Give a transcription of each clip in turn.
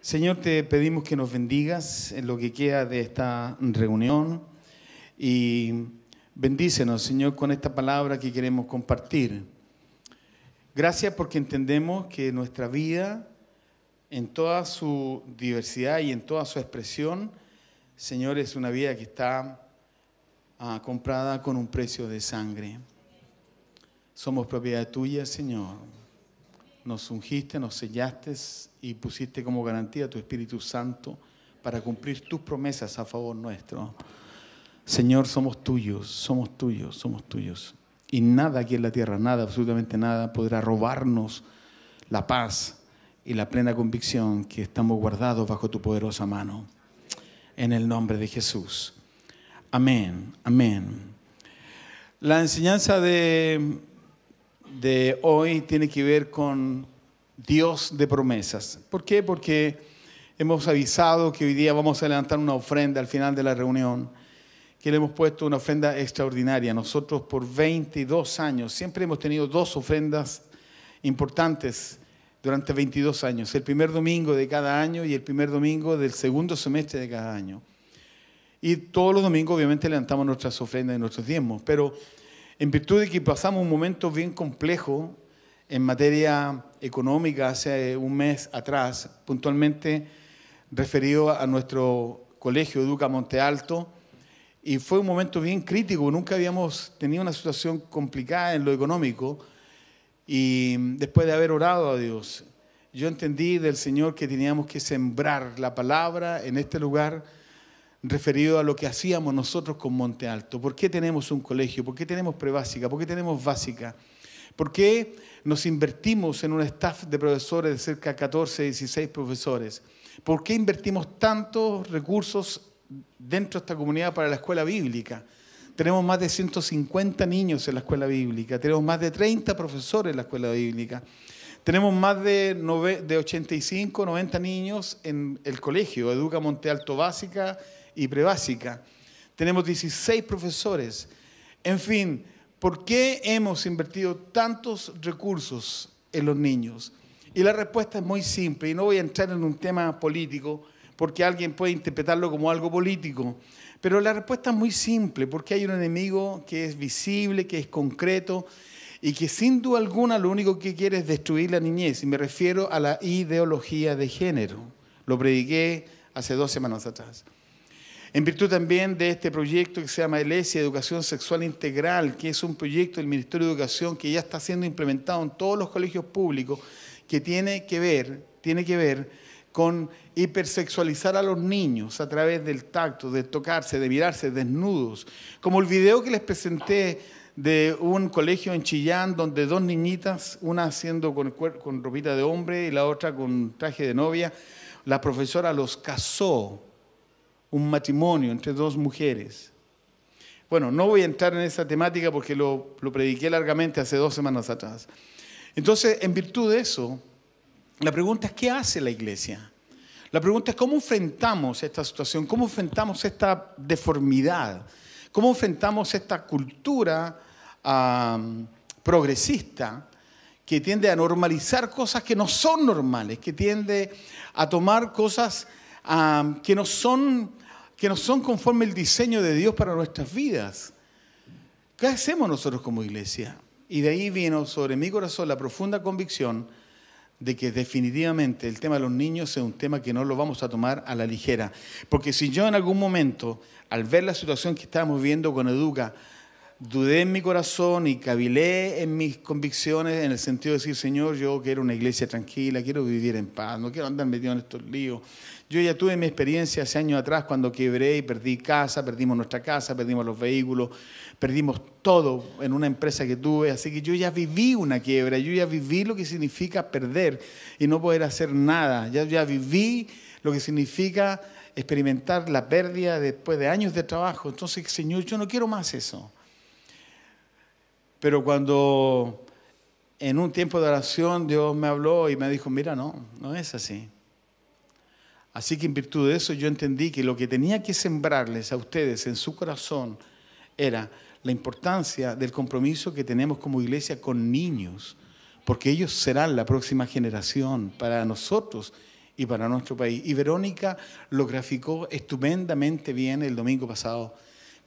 Señor, te pedimos que nos bendigas en lo que queda de esta reunión y bendícenos, Señor, con esta palabra que queremos compartir. Gracias porque entendemos que nuestra vida, en toda su diversidad y en toda su expresión, Señor, es una vida que está ah, comprada con un precio de sangre. Somos propiedad tuya, Señor nos ungiste, nos sellaste y pusiste como garantía tu Espíritu Santo para cumplir tus promesas a favor nuestro. Señor, somos tuyos, somos tuyos, somos tuyos. Y nada aquí en la tierra, nada, absolutamente nada, podrá robarnos la paz y la plena convicción que estamos guardados bajo tu poderosa mano. En el nombre de Jesús. Amén, amén. La enseñanza de de hoy tiene que ver con Dios de promesas. ¿Por qué? Porque hemos avisado que hoy día vamos a levantar una ofrenda al final de la reunión, que le hemos puesto una ofrenda extraordinaria. Nosotros por 22 años siempre hemos tenido dos ofrendas importantes durante 22 años, el primer domingo de cada año y el primer domingo del segundo semestre de cada año. Y todos los domingos obviamente levantamos nuestras ofrendas y nuestros diezmos, pero en virtud de que pasamos un momento bien complejo en materia económica hace un mes atrás, puntualmente referido a nuestro colegio Educa Monte Alto, y fue un momento bien crítico, nunca habíamos tenido una situación complicada en lo económico, y después de haber orado a Dios, yo entendí del Señor que teníamos que sembrar la palabra en este lugar, referido a lo que hacíamos nosotros con Monte Alto. ¿Por qué tenemos un colegio? ¿Por qué tenemos prebásica? ¿Por qué tenemos básica? ¿Por qué nos invertimos en un staff de profesores de cerca de 14, 16 profesores? ¿Por qué invertimos tantos recursos dentro de esta comunidad para la escuela bíblica? Tenemos más de 150 niños en la escuela bíblica, tenemos más de 30 profesores en la escuela bíblica, tenemos más de, de 85, 90 niños en el colegio, Educa Monte Alto Básica, y prebásica. Tenemos 16 profesores. En fin, ¿por qué hemos invertido tantos recursos en los niños? Y la respuesta es muy simple, y no voy a entrar en un tema político, porque alguien puede interpretarlo como algo político, pero la respuesta es muy simple, porque hay un enemigo que es visible, que es concreto, y que sin duda alguna lo único que quiere es destruir la niñez, y me refiero a la ideología de género. Lo prediqué hace dos semanas atrás. En virtud también de este proyecto que se llama ELESI, Educación Sexual Integral, que es un proyecto del Ministerio de Educación que ya está siendo implementado en todos los colegios públicos, que tiene que ver, tiene que ver con hipersexualizar a los niños a través del tacto, de tocarse, de mirarse desnudos. Como el video que les presenté de un colegio en Chillán donde dos niñitas, una haciendo con, con ropita de hombre y la otra con traje de novia, la profesora los casó un matrimonio entre dos mujeres. Bueno, no voy a entrar en esa temática porque lo, prediqué largamente hace dos semanas atrás. Entonces, en virtud de eso, la pregunta es, ¿qué hace la iglesia? La pregunta es, ¿cómo enfrentamos esta situación? ¿Cómo enfrentamos esta deformidad? ¿Cómo enfrentamos esta cultura progresista que tiende a normalizar cosas que no son normales, que tiende a tomar cosas que no son que no son conforme el diseño de Dios para nuestras vidas. ¿Qué hacemos nosotros como iglesia? Y de ahí vino sobre mi corazón la profunda convicción de que definitivamente el tema de los niños es un tema que no lo vamos a tomar a la ligera. Porque si yo en algún momento, al ver la situación que estábamos viendo con Educa, dudé en mi corazón y cavilé en mis convicciones en el sentido de decir, Señor, yo quiero una iglesia tranquila, quiero vivir en paz, no quiero andar metido en estos líos. Yo ya tuve mi experiencia hace años atrás cuando quebré y perdí casa, perdimos nuestra casa, perdimos los vehículos, perdimos todo en una empresa que tuve, así que yo ya viví una quiebra, yo ya viví lo que significa perder y no poder hacer nada, ya, ya viví lo que significa experimentar la pérdida después de años de trabajo. Entonces, Señor, yo no quiero más eso. Pero cuando en un tiempo de oración Dios me habló y me dijo, mira, no, no es así. Así que en virtud de eso yo entendí que lo que tenía que sembrarles a ustedes en su corazón era la importancia del compromiso que tenemos como iglesia con niños, porque ellos serán la próxima generación para nosotros y para nuestro país. Y Verónica lo graficó estupendamente bien el domingo pasado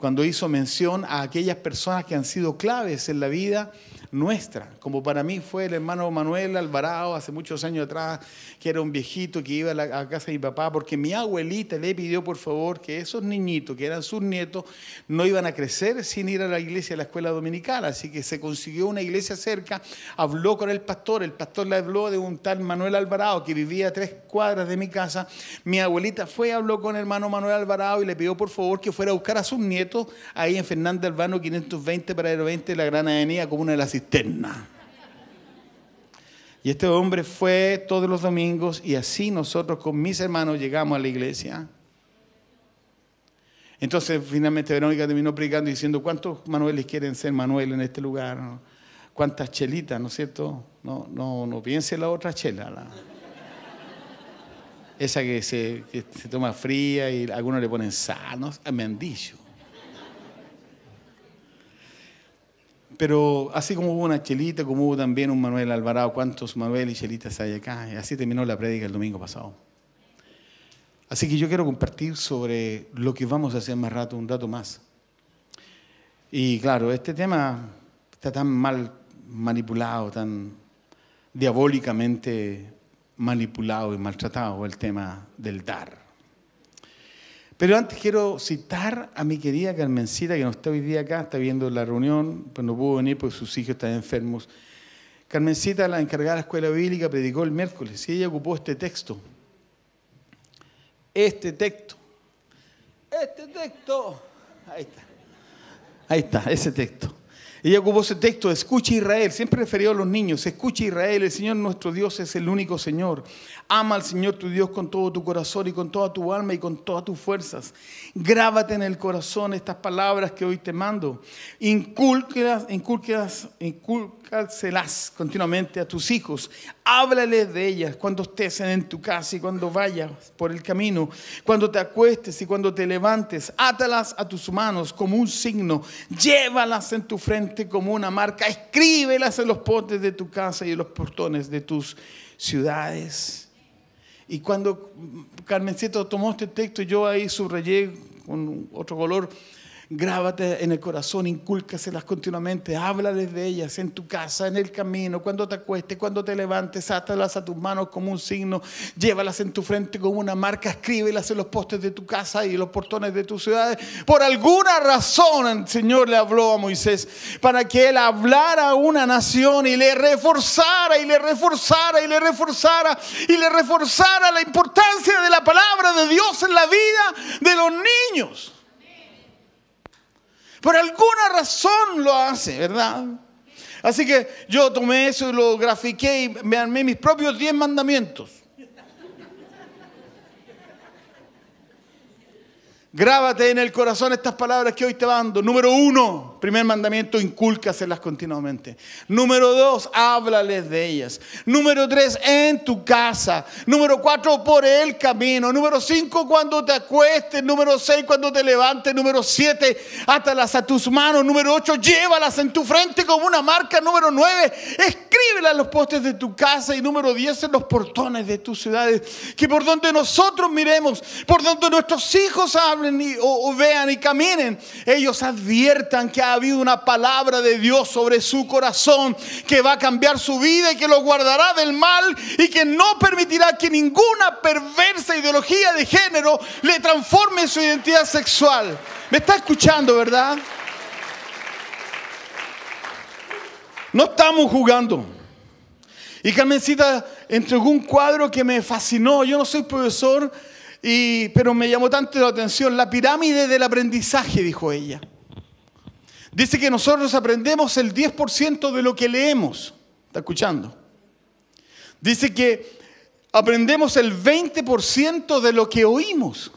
cuando hizo mención a aquellas personas que han sido claves en la vida nuestra, como para mí fue el hermano Manuel Alvarado hace muchos años atrás, que era un viejito que iba a la casa de mi papá, porque mi abuelita le pidió por favor que esos niñitos, que eran sus nietos, no iban a crecer sin ir a la iglesia, a la escuela dominical, así que se consiguió una iglesia cerca, habló con el pastor, el pastor le habló de un tal Manuel Alvarado que vivía a tres cuadras de mi casa, mi abuelita fue, habló con el hermano Manuel Alvarado y le pidió por favor que fuera a buscar a sus nietos, ahí en Fernando Albano 520 para el 20 la Gran Avenida como una de las Cisterna. Y este hombre fue todos los domingos y así nosotros con mis hermanos llegamos a la iglesia. Entonces finalmente Verónica terminó predicando y diciendo, ¿cuántos Manueles quieren ser Manuel en este lugar? ¿Cuántas chelitas, no es cierto? No, no, no piense la otra chela. Esa que se, toma fría y algunos le ponen sanos, me han dicho. Pero así como hubo una chelita, como hubo también un Manuel Alvarado, ¿cuántos Manuel y chelitas hay acá? Y así terminó la prédica el domingo pasado. Así que yo quiero compartir sobre lo que vamos a hacer más rato, un rato más. Y claro, este tema está tan mal manipulado, tan diabólicamente manipulado y maltratado, el tema del dar. Pero antes quiero citar a mi querida Carmencita, que no está hoy día acá, está viendo la reunión, pero no pudo venir porque sus hijos están enfermos. Carmencita, la encargada de la escuela bíblica, predicó el miércoles y ella ocupó este texto. Este texto. Este texto. Ahí está. Ahí está, ese texto. Ella ocupó ese texto, escucha Israel, siempre referido a los niños, escucha Israel, el Señor nuestro Dios es el único Señor. Ama al Señor tu Dios con todo tu corazón y con toda tu alma y con todas tus fuerzas. Grábate en el corazón estas palabras que hoy te mando. Incúlquelas, incúlquelas, incúlquelas cárcelas continuamente a tus hijos. Háblales de ellas cuando estés en tu casa y cuando vayas por el camino, cuando te acuestes y cuando te levantes. Átalas a tus manos como un signo, llévalas en tu frente como una marca, escríbelas en los potes de tu casa y en los portones de tus ciudades. Y cuando Carmencito tomó este texto, yo ahí subrayé con otro color grábate en el corazón, incúlcaselas continuamente, háblales de ellas en tu casa, en el camino, cuando te acuestes, cuando te levantes, átalas a tus manos como un signo, llévalas en tu frente como una marca, escríbelas en los postes de tu casa y los portones de tus ciudades. Por alguna razón el Señor le habló a Moisés para que él hablara a una nación y le reforzara y le reforzara y le reforzara y le reforzara la importancia de la palabra de Dios en la vida de los niños. Por alguna razón lo hace, ¿verdad? Así que yo tomé eso y lo grafiqué y me armé mis propios diez mandamientos. Grábate en el corazón estas palabras que hoy te mando. Número uno, Primer mandamiento, incúlcaselas continuamente. Número dos, háblales de ellas. Número tres, en tu casa. Número cuatro, por el camino. Número cinco, cuando te acuestes. Número seis, cuando te levantes. Número siete, átalas a tus manos. Número ocho, llévalas en tu frente como una marca. Número nueve, escríbelas en los postes de tu casa. Y número diez, en los portones de tus ciudades. Que por donde nosotros miremos, por donde nuestros hijos hablen y, vean y caminen, ellos adviertan que ha habido una palabra de Dios sobre su corazón que va a cambiar su vida y que lo guardará del mal y que no permitirá que ninguna perversa ideología de género le transforme su identidad sexual. ¿Me está escuchando, verdad? No estamos jugando. Y Carmencita entregó un cuadro que me fascinó. Yo no soy profesor, pero me llamó tanto la atención. La pirámide del aprendizaje, dijo ella. Dice que nosotros aprendemos el 10% de lo que leemos. ¿Está escuchando? Dice que aprendemos el 20% de lo que oímos.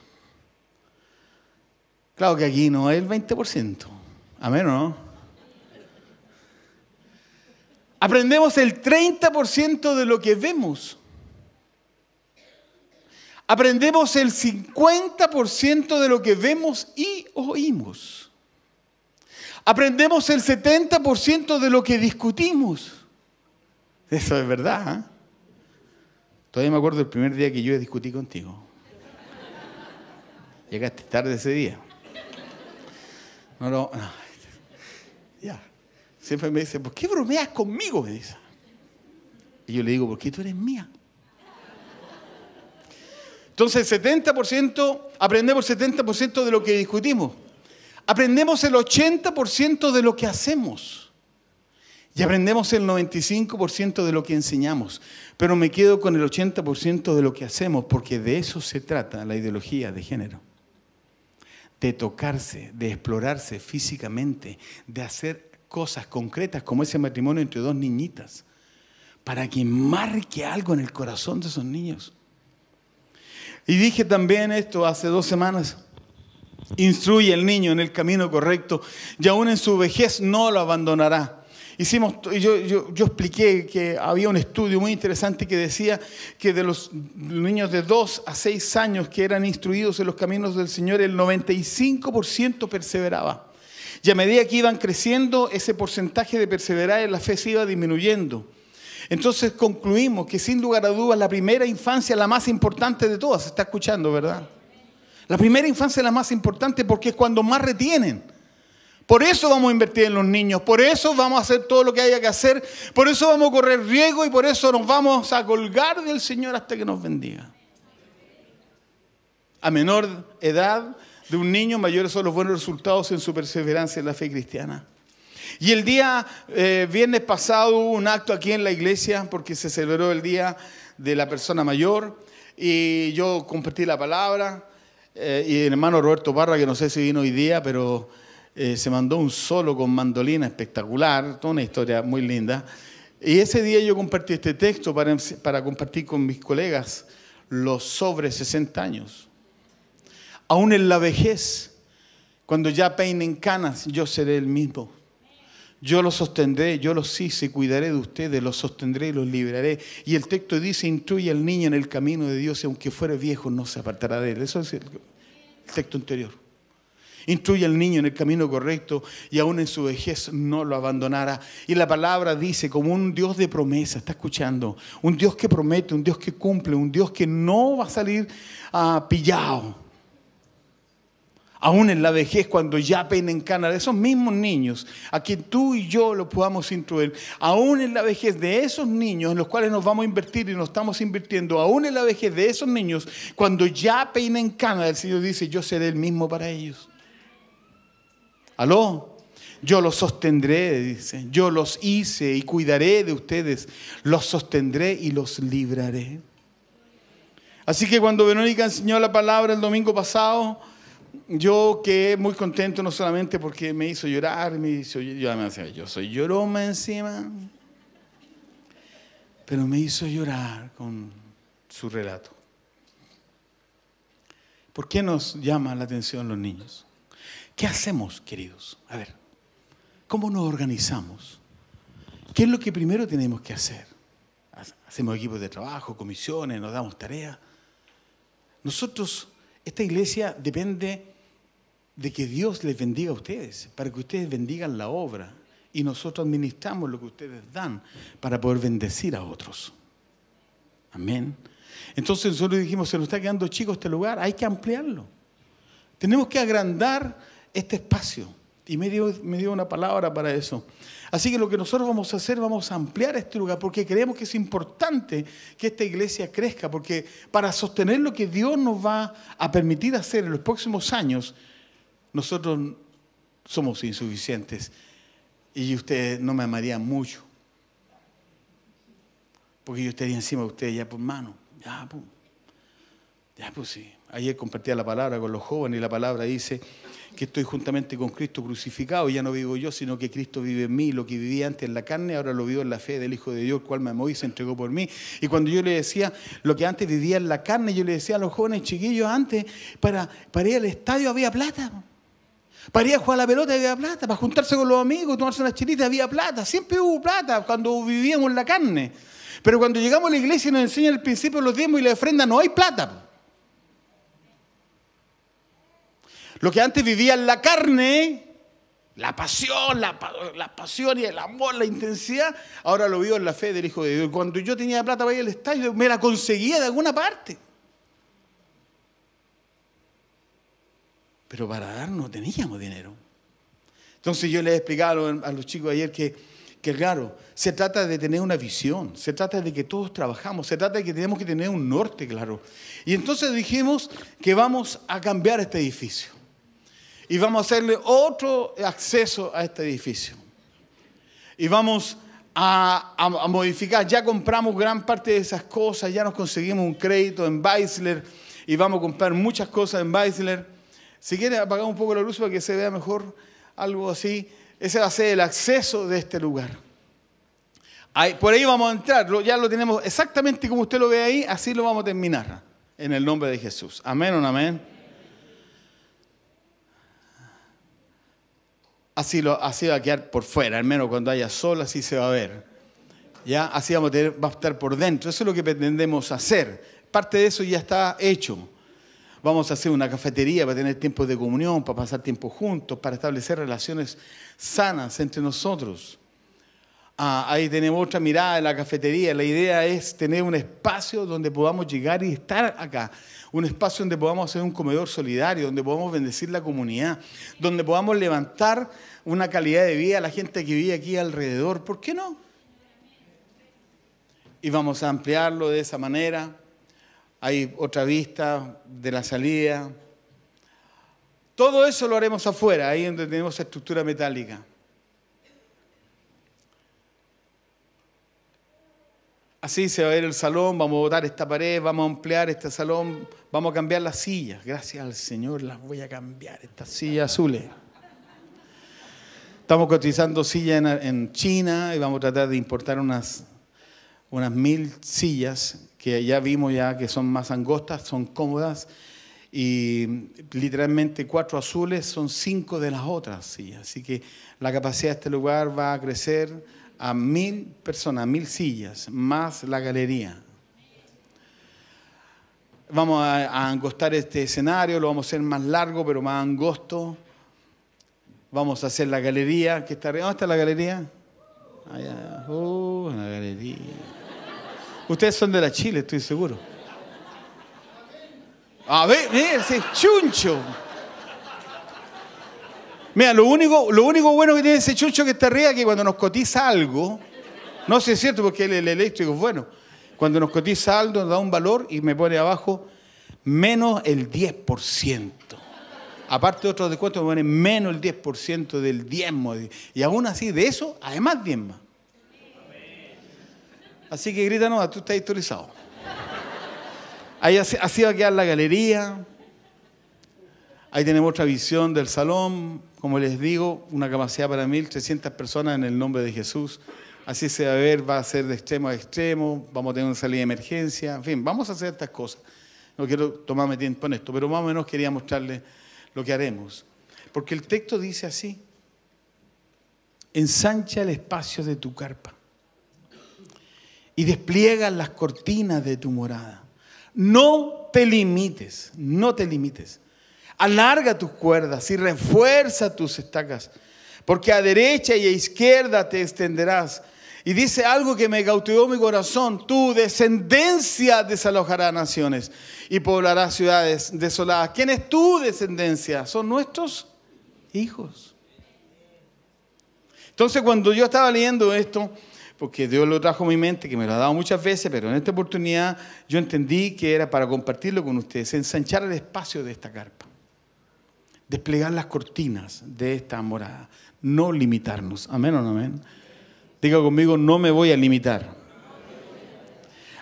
Claro que aquí no hay el 20%. Amén, ¿no? Aprendemos el 30% de lo que vemos. Aprendemos el 50% de lo que vemos y oímos. Aprendemos el 70% de lo que discutimos. Eso es verdad. ¿eh? Todavía me acuerdo el primer día que yo discutí contigo. Llegaste tarde ese día. No, no, Ya. Siempre me dice, ¿por qué bromeas conmigo? Me dice. Y yo le digo, ¿por qué tú eres mía. Entonces, 70%, aprendemos 70% de lo que discutimos. Aprendemos el 80% de lo que hacemos y aprendemos el 95% de lo que enseñamos, pero me quedo con el 80% de lo que hacemos porque de eso se trata la ideología de género. De tocarse, de explorarse físicamente, de hacer cosas concretas como ese matrimonio entre dos niñitas, para que marque algo en el corazón de esos niños. Y dije también esto hace dos semanas, Instruye al niño en el camino correcto y aún en su vejez no lo abandonará. Hicimos, yo, yo, expliqué que había un estudio muy interesante que decía que de los niños de 2 a 6 años que eran instruidos en los caminos del Señor, el 95% perseveraba. Y a medida que iban creciendo, ese porcentaje de perseverar en la fe se iba disminuyendo. Entonces concluimos que sin lugar a dudas la primera infancia, es la más importante de todas, se está escuchando, ¿verdad? La primera infancia es la más importante porque es cuando más retienen. Por eso vamos a invertir en los niños, por eso vamos a hacer todo lo que haya que hacer, por eso vamos a correr riesgo y por eso nos vamos a colgar del Señor hasta que nos bendiga. A menor edad de un niño, mayores son los buenos resultados en su perseverancia en la fe cristiana. Y el día eh, viernes pasado hubo un acto aquí en la iglesia porque se celebró el Día de la Persona Mayor y yo compartí la palabra eh, y el hermano Roberto Barra, que no sé si vino hoy día, pero eh, se mandó un solo con mandolina espectacular, toda una historia muy linda. Y ese día yo compartí este texto para, para compartir con mis colegas los sobre 60 años. Aún en la vejez, cuando ya peinen canas, yo seré el mismo. Yo los sostendré, yo los hice, cuidaré de ustedes, los sostendré y los liberaré. Y el texto dice, instruye al niño en el camino de Dios y aunque fuere viejo no se apartará de él. Eso es el, texto anterior. Instruye al niño en el camino correcto y aún en su vejez no lo abandonará. Y la palabra dice, como un Dios de promesa, está escuchando, un Dios que promete, un Dios que cumple, un Dios que no va a salir ah, pillado aún en la vejez, cuando ya peinen cana, de esos mismos niños, a quien tú y yo lo podamos instruir, aún en la vejez de esos niños en los cuales nos vamos a invertir y nos estamos invirtiendo, aún en la vejez de esos niños, cuando ya peinen cana, el Señor dice, yo seré el mismo para ellos. ¿Aló? Yo los sostendré, dice, yo los hice y cuidaré de ustedes, los sostendré y los libraré. Así que cuando Verónica enseñó la palabra el domingo pasado, yo quedé muy contento, no solamente porque me hizo llorar, me hizo, yo, eh, yo soy lloroma encima, pero me hizo llorar con su relato. ¿Por qué nos llama la atención los niños? ¿Qué hacemos, queridos? A ver, ¿cómo nos organizamos? ¿Qué es lo que primero tenemos que hacer? Hacemos equipos de trabajo, comisiones, nos damos tareas. Nosotros esta iglesia depende de que Dios les bendiga a ustedes, para que ustedes bendigan la obra. Y nosotros administramos lo que ustedes dan para poder bendecir a otros. Amén. Entonces nosotros dijimos, se nos está quedando chico este lugar, hay que ampliarlo. Tenemos que agrandar este espacio. Y me dio, me dio una palabra para eso. Así que lo que nosotros vamos a hacer, vamos a ampliar este lugar porque creemos que es importante que esta iglesia crezca, porque para sostener lo que Dios nos va a permitir hacer en los próximos años, nosotros somos insuficientes y ustedes no me amarían mucho, porque yo estaría encima de ustedes ya por pues, mano, ya, pues. Ya, pues sí. Ayer compartía la palabra con los jóvenes y la palabra dice que estoy juntamente con Cristo crucificado. Ya no vivo yo, sino que Cristo vive en mí. Lo que vivía antes en la carne, ahora lo vivo en la fe del Hijo de Dios, cual me moví y se entregó por mí. Y cuando yo le decía lo que antes vivía en la carne, yo le decía a los jóvenes chiquillos antes, para, para ir al estadio había plata. Para ir a jugar a la pelota había plata, para juntarse con los amigos, tomarse unas chilitas había plata, siempre hubo plata cuando vivíamos en la carne. Pero cuando llegamos a la iglesia y nos enseñan el principio los diezmos y la ofrenda, no hay plata. Lo que antes vivía en la carne, la pasión, la, pasión y el amor, la intensidad, ahora lo vivo en la fe del Hijo de Dios. Cuando yo tenía plata para ir al estadio, me la conseguía de alguna parte. Pero para dar no teníamos dinero. Entonces yo les explicado a los chicos ayer que, que claro, se trata de tener una visión, se trata de que todos trabajamos, se trata de que tenemos que tener un norte, claro. Y entonces dijimos que vamos a cambiar este edificio. Y vamos a hacerle otro acceso a este edificio. Y vamos a, modificar. Ya compramos gran parte de esas cosas, ya nos conseguimos un crédito en Weisler y vamos a comprar muchas cosas en Weisler. Si quiere apagar un poco la luz para que se vea mejor algo así, ese va a ser el acceso de este lugar. por ahí vamos a entrar, ya lo tenemos exactamente como usted lo ve ahí, así lo vamos a terminar en el nombre de Jesús. Amén o amén. así, lo, va a quedar por fuera, al menos cuando haya sol, así se va a ver. ¿Ya? Así vamos a va a estar por dentro. Eso es lo que pretendemos hacer. Parte de eso ya está hecho. Vamos a hacer una cafetería para tener tiempo de comunión, para pasar tiempo juntos, para establecer relaciones sanas entre nosotros. Ah, ahí tenemos otra mirada de la cafetería. La idea es tener un espacio donde podamos llegar y estar acá. Un espacio donde podamos hacer un comedor solidario, donde podamos bendecir la comunidad, donde podamos levantar una calidad de vida a la gente que vive aquí alrededor. ¿Por qué no? Y vamos a ampliarlo de esa manera. Hay otra vista de la salida. Todo eso lo haremos afuera, ahí donde tenemos estructura metálica. Así se va a ver el salón, vamos a botar esta pared, vamos a ampliar este salón, vamos a cambiar las sillas. Gracias al Señor las voy a cambiar, estas sillas azules. Estamos cotizando sillas en, China y vamos a tratar de importar unas, unas mil sillas que ya vimos ya que son más angostas, son cómodas y literalmente cuatro azules son cinco de las otras sillas. Así que la capacidad de este lugar va a crecer a mil personas, mil sillas, más la galería. Vamos a, angostar este escenario, lo vamos a hacer más largo, pero más angosto. Vamos a hacer la galería que está arriba. ¿Dónde está la galería? Allá, uh, la galería. Ustedes son de la Chile, estoy seguro. A ver, mira, ese chuncho. Mira, lo único, lo único bueno que tiene ese chucho que está arriba es que cuando nos cotiza algo, no sé si es cierto porque el, eléctrico es bueno, cuando nos cotiza algo nos da un valor y me pone abajo menos el 10%. Aparte de otros descuentos me pone menos el 10% del diezmo. Y aún así de eso, además diezma. Así que grita grítanos, tú estás historizado. Ahí así va a quedar la galería. Ahí tenemos otra visión del salón, como les digo, una capacidad para 1.300 personas en el nombre de Jesús. Así se va a ver, va a ser de extremo a extremo, vamos a tener una salida de emergencia, en fin, vamos a hacer estas cosas. No quiero tomarme tiempo en esto, pero más o menos quería mostrarles lo que haremos. Porque el texto dice así, ensancha el espacio de tu carpa y despliega las cortinas de tu morada. No te limites, no te limites. Alarga tus cuerdas y refuerza tus estacas, porque a derecha y a izquierda te extenderás. Y dice algo que me cautivó mi corazón, tu descendencia desalojará naciones y poblará ciudades desoladas. ¿Quién es tu descendencia? Son nuestros hijos. Entonces cuando yo estaba leyendo esto, porque Dios lo trajo a mi mente, que me lo ha dado muchas veces, pero en esta oportunidad yo entendí que era para compartirlo con ustedes, ensanchar el espacio de esta carpa desplegar las cortinas de esta morada, no limitarnos. Amén o no amén. Diga conmigo, no me voy a limitar.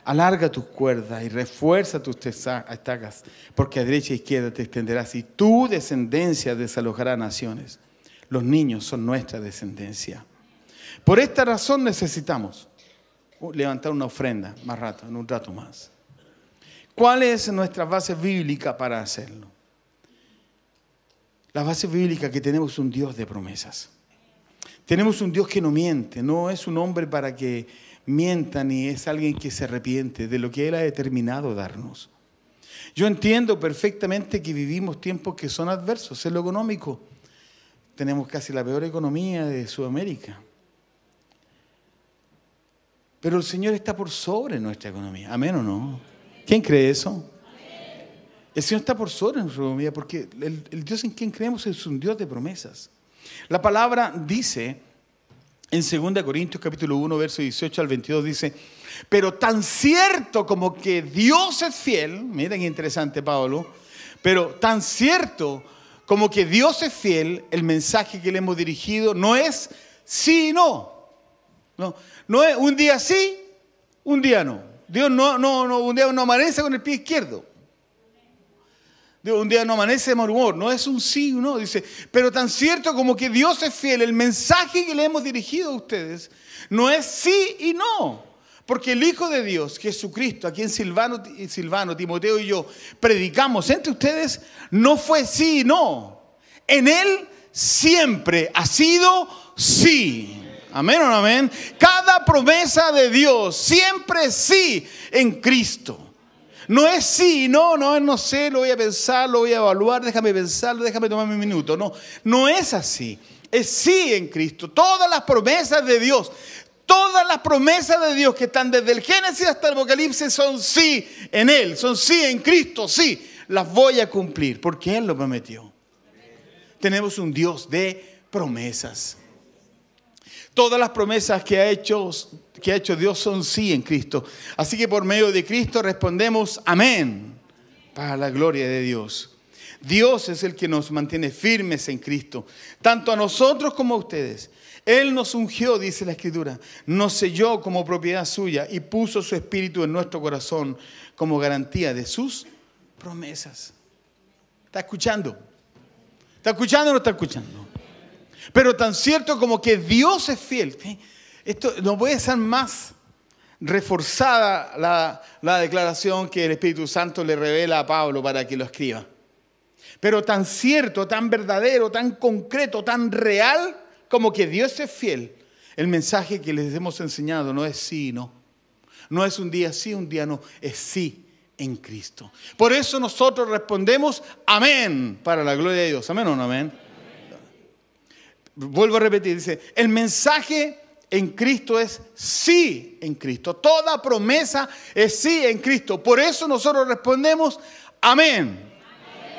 Alarga tus cuerdas y refuerza tus estacas, porque a derecha e izquierda te extenderás y tu descendencia desalojará naciones. Los niños son nuestra descendencia. Por esta razón necesitamos uh, levantar una ofrenda más rato, en un rato más. ¿Cuál es nuestra base bíblica para hacerlo? La base bíblica que tenemos un Dios de promesas. Tenemos un Dios que no miente, no es un hombre para que mienta ni es alguien que se arrepiente de lo que Él ha determinado darnos. Yo entiendo perfectamente que vivimos tiempos que son adversos en lo económico. Tenemos casi la peor economía de Sudamérica. Pero el Señor está por sobre nuestra economía. Amén o no. ¿Quién cree eso? El Señor está por sobre en porque el, Dios en quien creemos es un Dios de promesas. La palabra dice en 2 Corintios capítulo 1, verso 18 al 22, dice, pero tan cierto como que Dios es fiel, miren qué interesante Pablo, pero tan cierto como que Dios es fiel, el mensaje que le hemos dirigido no es sí y no. No, no es un día sí, un día no. Dios no, no, no, un día no amanece con el pie izquierdo un día no amanece de mal no es un sí, no, dice, pero tan cierto como que Dios es fiel, el mensaje que le hemos dirigido a ustedes no es sí y no, porque el Hijo de Dios, Jesucristo, a quien Silvano, Silvano Timoteo y yo predicamos entre ustedes, no fue sí y no, en Él siempre ha sido sí. Amén o no amén. Cada promesa de Dios siempre sí en Cristo. No es sí, no, no, no sé, lo voy a pensar, lo voy a evaluar, déjame pensar, déjame tomarme un minuto. No, no es así. Es sí en Cristo. Todas las promesas de Dios, todas las promesas de Dios que están desde el Génesis hasta el Apocalipsis son sí en Él, son sí en Cristo, sí. Las voy a cumplir porque Él lo prometió. Tenemos un Dios de promesas. Todas las promesas que ha hecho, que ha hecho Dios son sí en Cristo. Así que por medio de Cristo respondemos amén para la gloria de Dios. Dios es el que nos mantiene firmes en Cristo, tanto a nosotros como a ustedes. Él nos ungió, dice la Escritura, nos selló como propiedad suya y puso su espíritu en nuestro corazón como garantía de sus promesas. ¿Está escuchando? ¿Está escuchando o no está escuchando? Pero tan cierto como que Dios es fiel. Esto no puede ser más reforzada la, declaración que el Espíritu Santo le revela a Pablo para que lo escriba. Pero tan cierto, tan verdadero, tan concreto, tan real como que Dios es fiel. El mensaje que les hemos enseñado no es sí y no. No es un día sí, un día no. Es sí en Cristo. Por eso nosotros respondemos amén para la gloria de Dios. Amén o no amén vuelvo a repetir, dice, el mensaje en Cristo es sí en Cristo. Toda promesa es sí en Cristo. Por eso nosotros respondemos amén,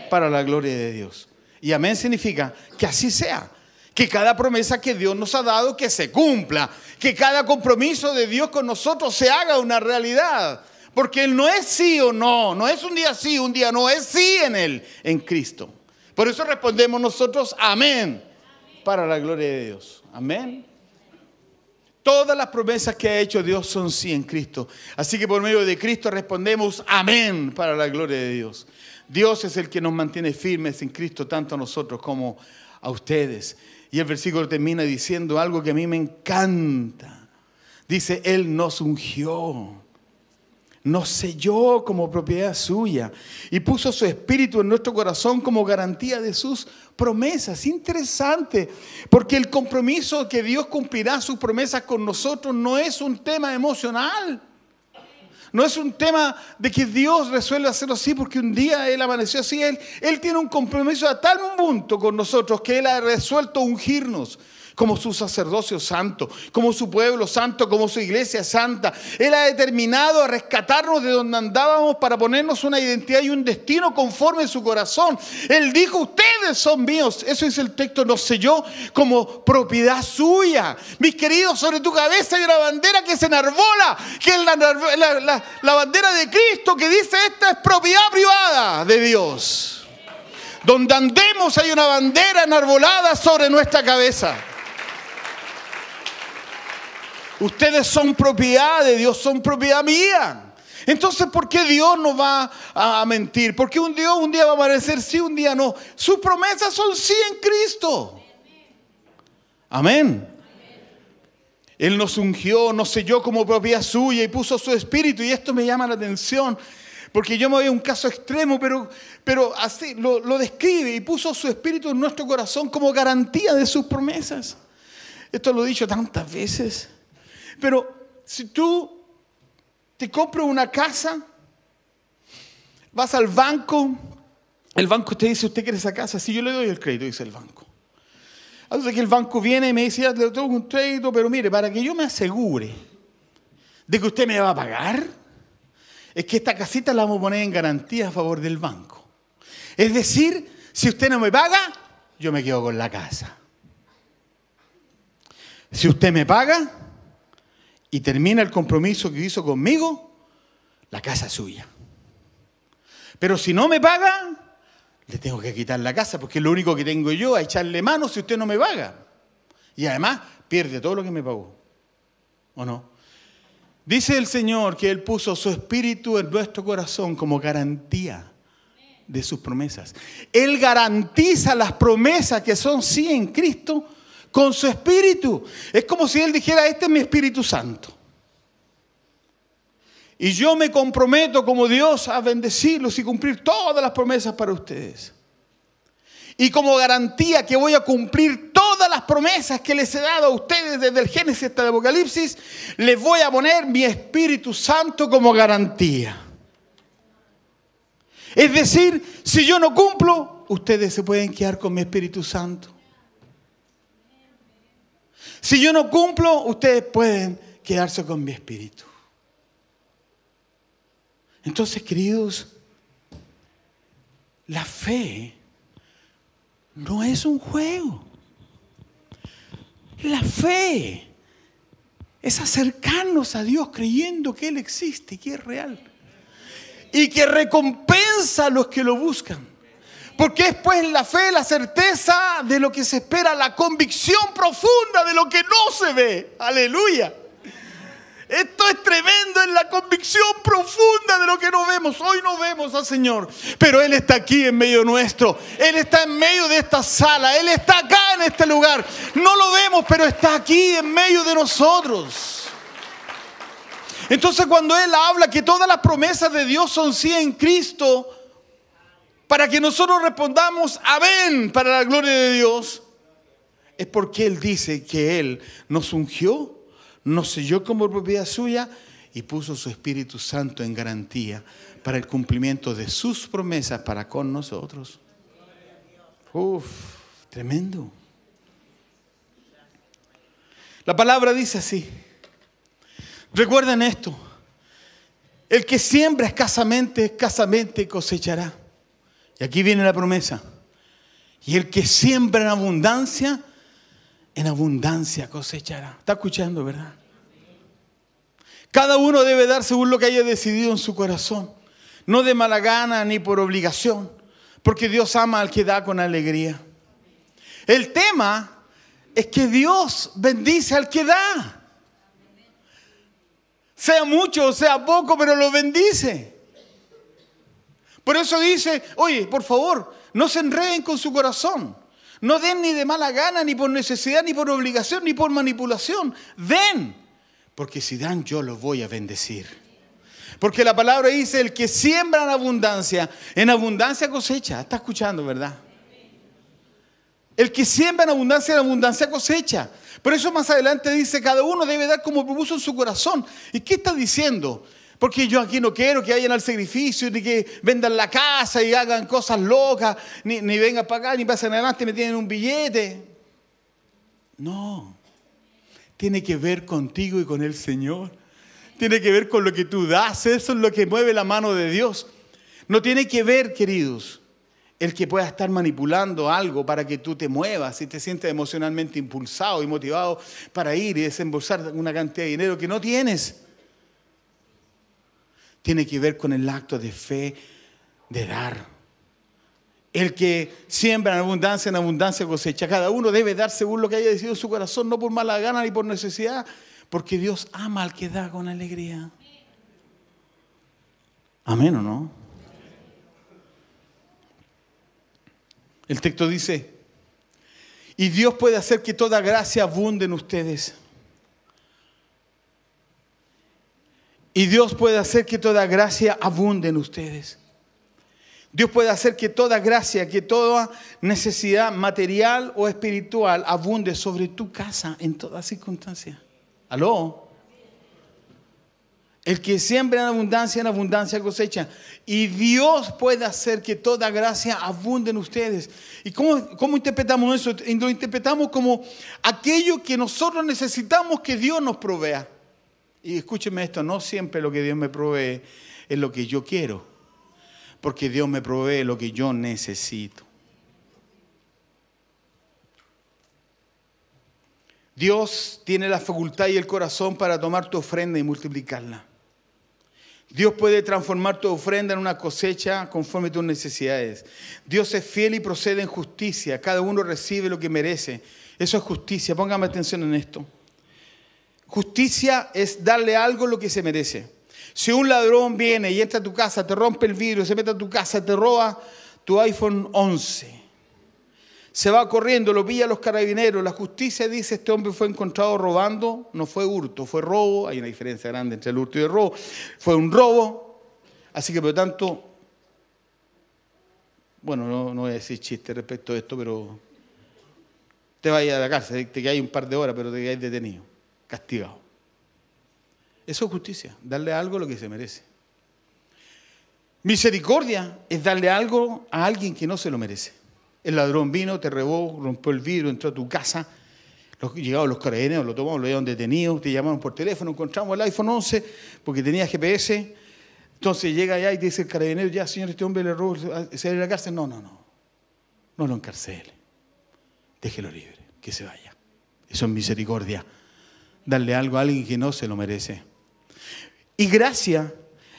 para la gloria de Dios. Y amén significa que así sea. Que cada promesa que Dios nos ha dado, que se cumpla. Que cada compromiso de Dios con nosotros se haga una realidad. Porque Él no es sí o no. No es un día sí, un día no. Es sí en Él, en Cristo. Por eso respondemos nosotros amén para la gloria de Dios. Amén. Todas las promesas que ha hecho Dios son sí en Cristo. Así que por medio de Cristo respondemos amén para la gloria de Dios. Dios es el que nos mantiene firmes en Cristo, tanto a nosotros como a ustedes. Y el versículo termina diciendo algo que a mí me encanta. Dice, Él nos ungió nos selló como propiedad suya y puso su espíritu en nuestro corazón como garantía de sus promesas. Interesante, porque el compromiso que Dios cumplirá sus promesas con nosotros no es un tema emocional. No es un tema de que Dios resuelva hacerlo así porque un día Él amaneció así. Él, él tiene un compromiso a tal punto con nosotros que Él ha resuelto ungirnos, como su sacerdocio santo, como su pueblo santo, como su iglesia santa. Él ha determinado a rescatarnos de donde andábamos para ponernos una identidad y un destino conforme a su corazón. Él dijo, ustedes son míos. Eso es el texto, sé selló como propiedad suya. Mis queridos, sobre tu cabeza hay una bandera que se enarbola, que es la, la bandera de Cristo que dice, esta es propiedad privada de Dios. Donde andemos hay una bandera enarbolada sobre nuestra cabeza. Ustedes son propiedad de Dios, son propiedad mía. Entonces, ¿por qué Dios no va a mentir? qué un Dios un día va a aparecer sí, un día no. Sus promesas son sí en Cristo. Amén. Él nos ungió, nos selló como propiedad suya y puso su espíritu. Y esto me llama la atención, porque yo me voy a un caso extremo, pero, pero así lo describe y puso su espíritu en nuestro corazón como garantía de sus promesas. Esto lo he dicho tantas veces. Pero si tú te compras una casa, vas al banco, el banco te dice, ¿usted quiere esa casa? Sí, yo le doy el crédito, dice el banco. Entonces que el banco viene y me dice, le doy un crédito, pero mire, para que yo me asegure de que usted me va a pagar, es que esta casita la vamos a poner en garantía a favor del banco. Es decir, si usted no me paga, yo me quedo con la casa. Si usted me paga, y termina el compromiso que hizo conmigo, la casa es suya. Pero si no me paga, le tengo que quitar la casa, porque es lo único que tengo yo a echarle mano si usted no me paga. Y además pierde todo lo que me pagó. ¿O no? Dice el Señor que Él puso su espíritu en nuestro corazón como garantía de sus promesas. Él garantiza las promesas que son sí en Cristo con su espíritu. Es como si Él dijera, este es mi Espíritu Santo. Y yo me comprometo como Dios a bendecirlos y cumplir todas las promesas para ustedes. Y como garantía que voy a cumplir todas las promesas que les he dado a ustedes desde el Génesis hasta el Apocalipsis, les voy a poner mi Espíritu Santo como garantía. Es decir, si yo no cumplo, ustedes se pueden quedar con mi Espíritu Santo. Si yo no cumplo, ustedes pueden quedarse con mi espíritu. Entonces, queridos, la fe no es un juego. La fe es acercarnos a Dios creyendo que Él existe y que es real. Y que recompensa a los que lo buscan. Porque es pues la fe, la certeza de lo que se espera, la convicción profunda de lo que no se ve. Aleluya. Esto es tremendo, en la convicción profunda de lo que no vemos. Hoy no vemos al Señor, pero Él está aquí en medio nuestro. Él está en medio de esta sala. Él está acá en este lugar. No lo vemos, pero está aquí en medio de nosotros. Entonces cuando Él habla que todas las promesas de Dios son sí en Cristo, para que nosotros respondamos amén para la gloria de Dios, es porque Él dice que Él nos ungió, nos selló como propiedad suya y puso su Espíritu Santo en garantía para el cumplimiento de sus promesas para con nosotros. Uf, tremendo. La palabra dice así. Recuerden esto. El que siembra escasamente, escasamente cosechará. Y aquí viene la promesa. Y el que siempre en abundancia, en abundancia cosechará. Está escuchando, ¿verdad? Cada uno debe dar según lo que haya decidido en su corazón, no de mala gana ni por obligación, porque Dios ama al que da con alegría. El tema es que Dios bendice al que da. Sea mucho o sea poco, pero lo bendice. Por eso dice, oye, por favor, no se enreden con su corazón. No den ni de mala gana, ni por necesidad, ni por obligación, ni por manipulación. Den, porque si dan yo los voy a bendecir. Porque la palabra dice, el que siembra en abundancia, en abundancia cosecha. Está escuchando, ¿verdad? El que siembra en abundancia, en abundancia cosecha. Por eso más adelante dice, cada uno debe dar como propuso en su corazón. ¿Y qué está diciendo? Porque yo aquí no quiero que vayan al sacrificio, ni que vendan la casa y hagan cosas locas, ni, ni vengan para acá, ni pasen adelante y me tienen un billete. No. Tiene que ver contigo y con el Señor. Tiene que ver con lo que tú das. Eso es lo que mueve la mano de Dios. No tiene que ver, queridos, el que pueda estar manipulando algo para que tú te muevas y te sientas emocionalmente impulsado y motivado para ir y desembolsar una cantidad de dinero que no tienes tiene que ver con el acto de fe, de dar. El que siembra en abundancia, en abundancia cosecha. Cada uno debe dar según lo que haya decidido su corazón, no por mala gana ni por necesidad, porque Dios ama al que da con alegría. Amén o no? El texto dice, y Dios puede hacer que toda gracia abunde en ustedes Y Dios puede hacer que toda gracia abunde en ustedes. Dios puede hacer que toda gracia, que toda necesidad material o espiritual abunde sobre tu casa en todas circunstancias. ¿Aló? El que siembra en abundancia, en abundancia cosecha. Y Dios puede hacer que toda gracia abunde en ustedes. ¿Y cómo, cómo interpretamos eso? Lo interpretamos como aquello que nosotros necesitamos que Dios nos provea. Y escúcheme esto, no siempre lo que Dios me provee es lo que yo quiero, porque Dios me provee lo que yo necesito. Dios tiene la facultad y el corazón para tomar tu ofrenda y multiplicarla. Dios puede transformar tu ofrenda en una cosecha conforme tus necesidades. Dios es fiel y procede en justicia. Cada uno recibe lo que merece. Eso es justicia. Póngame atención en esto. Justicia es darle algo lo que se merece. Si un ladrón viene y entra a tu casa, te rompe el vidrio, se mete a tu casa, te roba tu iPhone 11, se va corriendo, lo pilla los carabineros, la justicia dice, este hombre fue encontrado robando, no fue hurto, fue robo, hay una diferencia grande entre el hurto y el robo, fue un robo, así que por lo tanto, bueno, no, no voy a decir chiste respecto a esto, pero te vayas a la cárcel, te quedáis un par de horas, pero te quedáis detenido castigado. Eso es justicia, darle algo a lo que se merece. Misericordia es darle algo a alguien que no se lo merece. El ladrón vino, te robó rompió el vidrio, entró a tu casa. Los, los carabineros, lo tomamos, lo llevaron detenido, te llamaron por teléfono, encontramos el iPhone 11 porque tenía GPS. Entonces llega allá y te dice el carabinero, ya señor, este hombre le robó, se va a la cárcel. No, no, no. No lo encarcele. Déjelo libre, que se vaya. Eso es misericordia darle algo a alguien que no se lo merece. Y gracia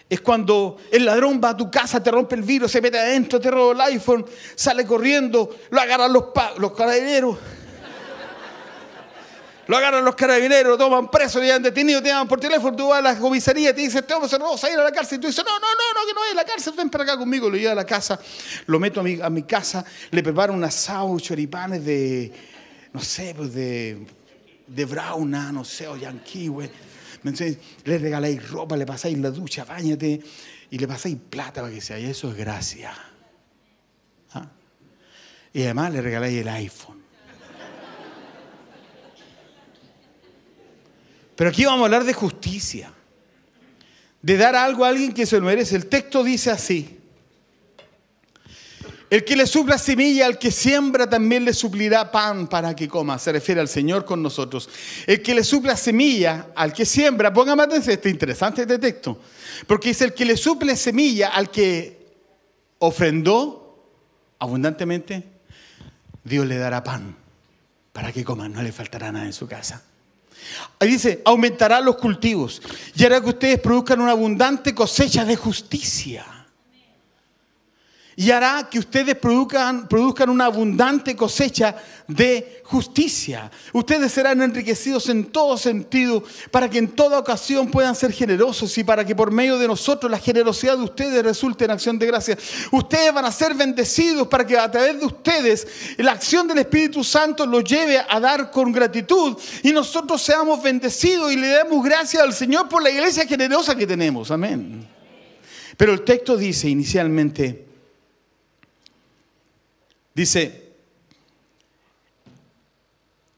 es cuando el ladrón va a tu casa, te rompe el virus, se mete adentro, te roba el iPhone, sale corriendo, lo agarran los, carabineros. Lo agarran los carabineros, lo toman preso, lo han detenido, te llaman por teléfono, tú vas a la comisaría, te dicen, te vamos a, a ir a la cárcel. Y tú dices, no, no, no, no que no vaya a la cárcel, ven para acá conmigo. Lo llevo a la casa, lo meto a mi, a mi casa, le preparo un asado, choripanes de, no sé, pues de de Brauna, no sé, o Yankee, güey. le regaláis ropa, le pasáis la ducha, bañate y le pasáis plata para que sea. Y eso es gracia. ¿Ah? Y además le regaláis el iPhone. Pero aquí vamos a hablar de justicia, de dar algo a alguien que se lo merece. El texto dice así. El que le supla semilla al que siembra también le suplirá pan para que coma. Se refiere al Señor con nosotros. El que le supla semilla al que siembra, póngame atención, este interesante este texto. Porque dice, el que le suple semilla al que ofrendó abundantemente, Dios le dará pan para que coma, no le faltará nada en su casa. Ahí dice, aumentará los cultivos y hará que ustedes produzcan una abundante cosecha de justicia y hará que ustedes produzcan, produzcan, una abundante cosecha de justicia. Ustedes serán enriquecidos en todo sentido para que en toda ocasión puedan ser generosos y para que por medio de nosotros la generosidad de ustedes resulte en acción de gracia. Ustedes van a ser bendecidos para que a través de ustedes la acción del Espíritu Santo los lleve a dar con gratitud y nosotros seamos bendecidos y le demos gracias al Señor por la iglesia generosa que tenemos. Amén. Pero el texto dice inicialmente, Dice,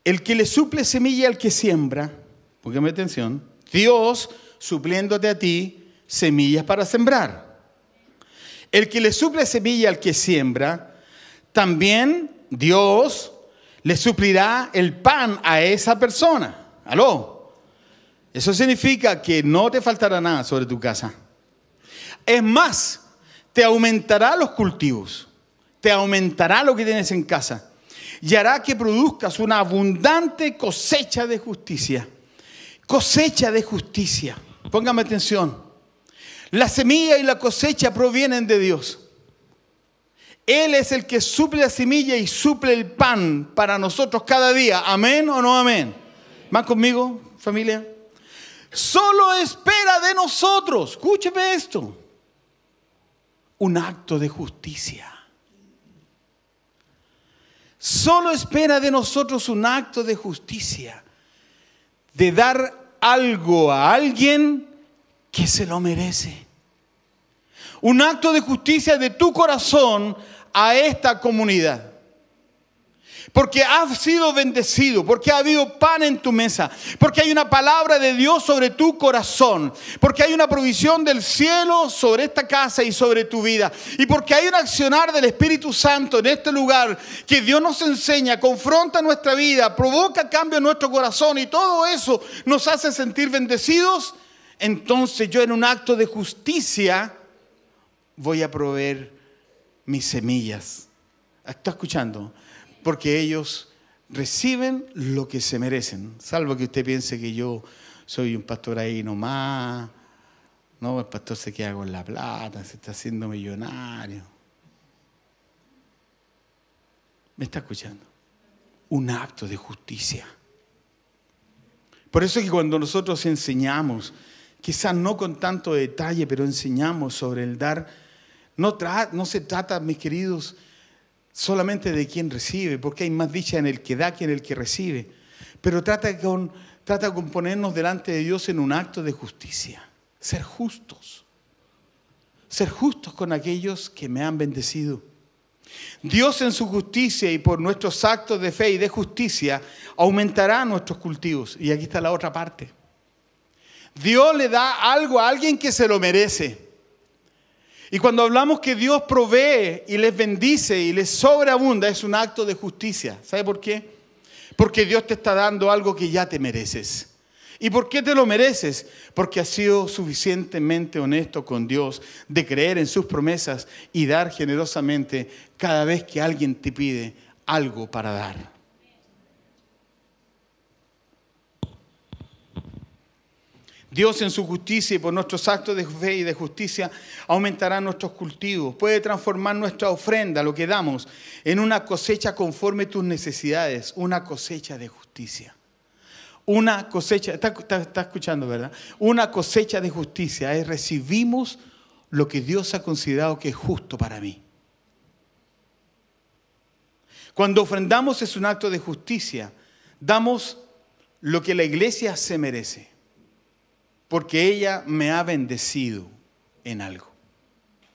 el que le suple semilla al que siembra, póngame atención, Dios supliéndote a ti semillas para sembrar. El que le suple semilla al que siembra, también Dios le suplirá el pan a esa persona. Aló. Eso significa que no te faltará nada sobre tu casa. Es más, te aumentará los cultivos te aumentará lo que tienes en casa y hará que produzcas una abundante cosecha de justicia. Cosecha de justicia. Póngame atención. La semilla y la cosecha provienen de Dios. Él es el que suple la semilla y suple el pan para nosotros cada día. Amén o no amén. ¿Van conmigo, familia? Solo espera de nosotros, escúcheme esto, un acto de justicia solo espera de nosotros un acto de justicia, de dar algo a alguien que se lo merece. Un acto de justicia de tu corazón a esta comunidad porque has sido bendecido, porque ha habido pan en tu mesa, porque hay una palabra de Dios sobre tu corazón, porque hay una provisión del cielo sobre esta casa y sobre tu vida, y porque hay un accionar del Espíritu Santo en este lugar que Dios nos enseña, confronta nuestra vida, provoca cambio en nuestro corazón y todo eso nos hace sentir bendecidos, entonces yo en un acto de justicia voy a proveer mis semillas. ¿Está escuchando? porque ellos reciben lo que se merecen. Salvo que usted piense que yo soy un pastor ahí nomás, no, el pastor se queda con la plata, se está haciendo millonario. ¿Me está escuchando? Un acto de justicia. Por eso es que cuando nosotros enseñamos, quizás no con tanto detalle, pero enseñamos sobre el dar, no, no se trata, mis queridos, solamente de quien recibe, porque hay más dicha en el que da que en el que recibe. Pero trata con, trata ponernos delante de Dios en un acto de justicia, ser justos, ser justos con aquellos que me han bendecido. Dios en su justicia y por nuestros actos de fe y de justicia aumentará nuestros cultivos. Y aquí está la otra parte. Dios le da algo a alguien que se lo merece. Y cuando hablamos que Dios provee y les bendice y les sobreabunda, es un acto de justicia. ¿Sabe por qué? Porque Dios te está dando algo que ya te mereces. ¿Y por qué te lo mereces? Porque has sido suficientemente honesto con Dios de creer en sus promesas y dar generosamente cada vez que alguien te pide algo para dar. Dios en su justicia y por nuestros actos de fe y de justicia aumentará nuestros cultivos. Puede transformar nuestra ofrenda, lo que damos, en una cosecha conforme tus necesidades, una cosecha de justicia. Una cosecha, está, escuchando, ¿verdad? Una cosecha de justicia es recibimos lo que Dios ha considerado que es justo para mí. Cuando ofrendamos es un acto de justicia, damos lo que la iglesia se merece porque ella me ha bendecido en algo.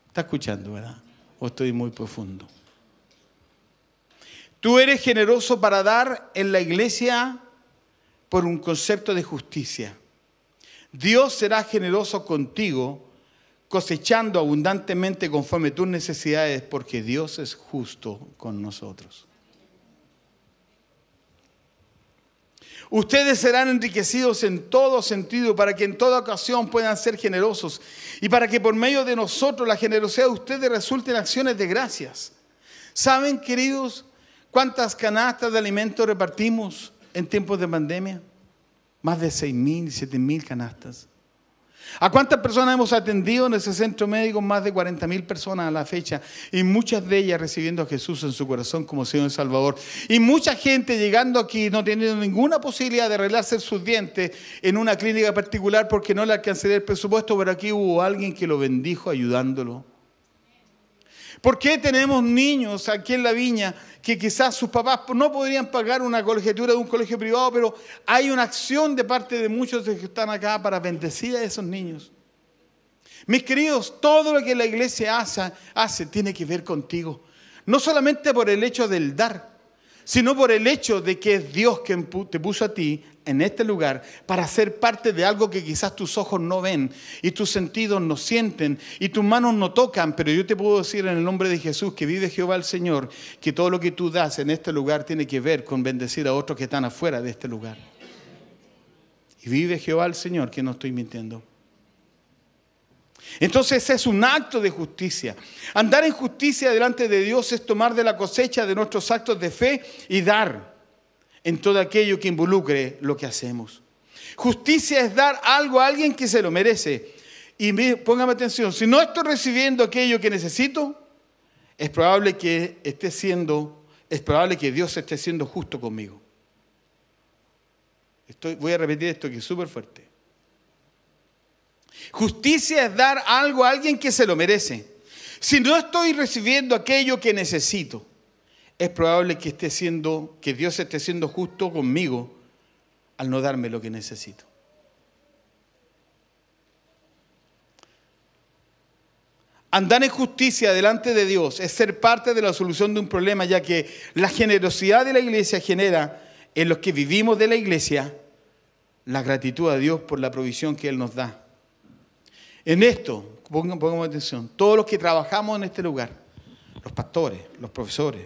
¿Está escuchando, verdad? ¿O estoy muy profundo? Tú eres generoso para dar en la iglesia por un concepto de justicia. Dios será generoso contigo, cosechando abundantemente conforme tus necesidades, porque Dios es justo con nosotros. Ustedes serán enriquecidos en todo sentido para que en toda ocasión puedan ser generosos y para que por medio de nosotros la generosidad de ustedes resulte en acciones de gracias. ¿Saben, queridos, cuántas canastas de alimentos repartimos en tiempos de pandemia? Más de 6.000, 7.000 canastas. ¿A cuántas personas hemos atendido en ese centro médico? Más de 40 mil personas a la fecha. Y muchas de ellas recibiendo a Jesús en su corazón como Señor y Salvador. Y mucha gente llegando aquí no teniendo ninguna posibilidad de arreglarse sus dientes en una clínica particular porque no le alcancé el presupuesto, pero aquí hubo alguien que lo bendijo ayudándolo. ¿Por qué tenemos niños aquí en la viña que quizás sus papás no podrían pagar una colegiatura de un colegio privado, pero hay una acción de parte de muchos que están acá para bendecir a esos niños? Mis queridos, todo lo que la iglesia hace, hace tiene que ver contigo. No solamente por el hecho del dar, sino por el hecho de que es Dios quien te puso a ti en este lugar para ser parte de algo que quizás tus ojos no ven y tus sentidos no sienten y tus manos no tocan, pero yo te puedo decir en el nombre de Jesús que vive Jehová el Señor, que todo lo que tú das en este lugar tiene que ver con bendecir a otros que están afuera de este lugar. Y vive Jehová el Señor, que no estoy mintiendo. Entonces es un acto de justicia. Andar en justicia delante de Dios es tomar de la cosecha de nuestros actos de fe y dar en todo aquello que involucre lo que hacemos. Justicia es dar algo a alguien que se lo merece. Y póngame atención, si no estoy recibiendo aquello que necesito, es probable que esté siendo, es probable que Dios esté siendo justo conmigo. Estoy, voy a repetir esto que es súper fuerte. Justicia es dar algo a alguien que se lo merece. Si no estoy recibiendo aquello que necesito, es probable que esté siendo que Dios esté siendo justo conmigo al no darme lo que necesito. Andar en justicia delante de Dios es ser parte de la solución de un problema, ya que la generosidad de la iglesia genera en los que vivimos de la iglesia la gratitud a Dios por la provisión que Él nos da. En esto, pongamos atención, todos los que trabajamos en este lugar, los pastores, los profesores,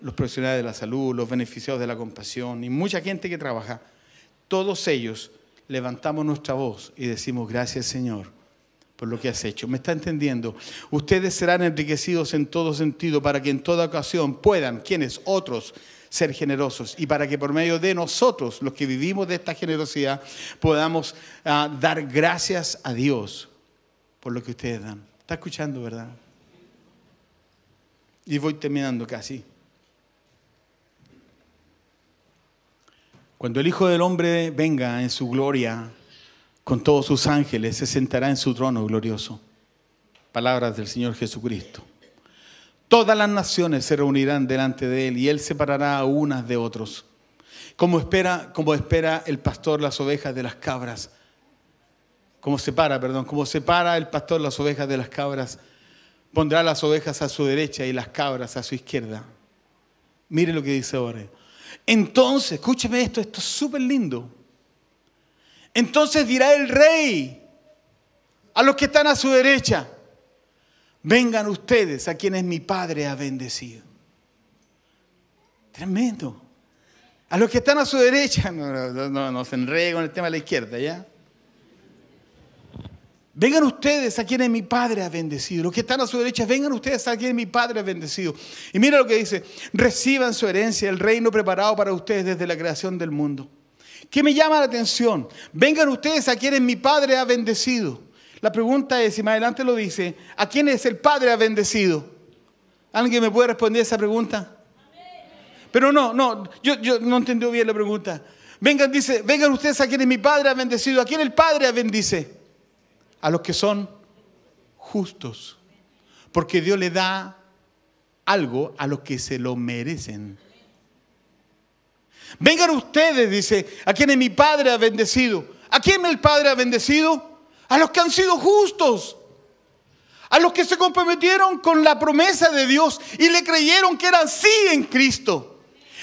los profesionales de la salud, los beneficiados de la compasión y mucha gente que trabaja, todos ellos levantamos nuestra voz y decimos gracias Señor por lo que has hecho. ¿Me está entendiendo? Ustedes serán enriquecidos en todo sentido para que en toda ocasión puedan, quienes otros, ser generosos y para que por medio de nosotros, los que vivimos de esta generosidad, podamos ah, dar gracias a Dios por lo que ustedes dan. ¿Está escuchando, verdad? Y voy terminando casi. Cuando el Hijo del Hombre venga en su gloria con todos sus ángeles, se sentará en su trono glorioso. Palabras del Señor Jesucristo. Todas las naciones se reunirán delante de Él y Él separará a unas de otros. Como espera, como espera el pastor las ovejas de las cabras como separa, perdón, como separa el pastor las ovejas de las cabras, pondrá las ovejas a su derecha y las cabras a su izquierda. Mire lo que dice ahora. Entonces, escúcheme esto, esto es súper lindo. Entonces dirá el rey a los que están a su derecha, vengan ustedes a quienes mi Padre ha bendecido. Tremendo. A los que están a su derecha, no, no, no, no se enrede con el tema de la izquierda, ¿ya? Vengan ustedes a quienes mi Padre ha bendecido. Los que están a su derecha, vengan ustedes a quienes mi Padre ha bendecido. Y mira lo que dice, reciban su herencia, el reino preparado para ustedes desde la creación del mundo. ¿Qué me llama la atención? Vengan ustedes a quienes mi Padre ha bendecido. La pregunta es, y más adelante lo dice, ¿a es el Padre ha bendecido? ¿Alguien me puede responder esa pregunta? Pero no, no, yo, no entendí bien la pregunta. Vengan, dice, vengan ustedes a quienes mi Padre ha bendecido. ¿A quién el Padre ha bendice? a los que son justos. Porque Dios le da algo a los que se lo merecen. Vengan ustedes, dice, a quienes mi Padre ha bendecido. ¿A quién el Padre ha bendecido? A los que han sido justos. A los que se comprometieron con la promesa de Dios y le creyeron que eran sí en Cristo.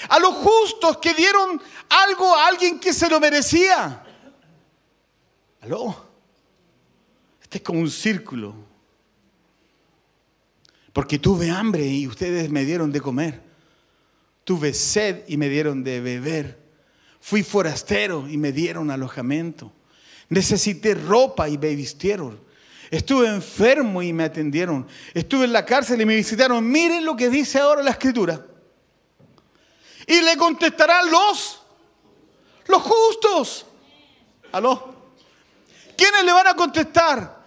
A los justos que dieron algo a alguien que se lo merecía. ¿Aló? Este es como un círculo. Porque tuve hambre y ustedes me dieron de comer. Tuve sed y me dieron de beber. Fui forastero y me dieron alojamiento. Necesité ropa y me vistieron. Estuve enfermo y me atendieron. Estuve en la cárcel y me visitaron. Miren lo que dice ahora la escritura. Y le contestarán los, los justos. ¿Aló? ¿Quiénes le van a contestar?